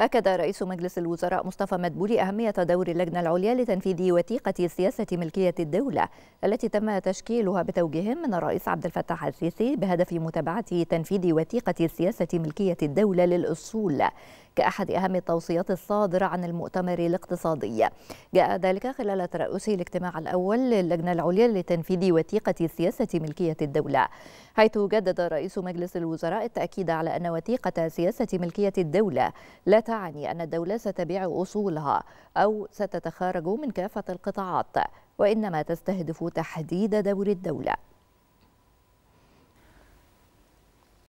أكد رئيس مجلس الوزراء مصطفى مدبولي أهمية دور اللجنة العليا لتنفيذ وثيقة سياسة ملكية الدولة التي تم تشكيلها بتوجيه من الرئيس عبد الفتاح السيسي بهدف متابعة تنفيذ وثيقة سياسة ملكية الدولة للأصول كأحد أهم التوصيات الصادرة عن المؤتمر الاقتصادي جاء ذلك خلال ترأسه الاجتماع الأول للجنة العليا لتنفيذ وثيقة سياسة ملكية الدولة حيث جدد رئيس مجلس الوزراء التأكيد على أن وثيقة سياسة ملكية الدولة لا تعني أن الدولة ستبيع أصولها أو ستتخارج من كافة القطاعات وإنما تستهدف تحديد دور الدولة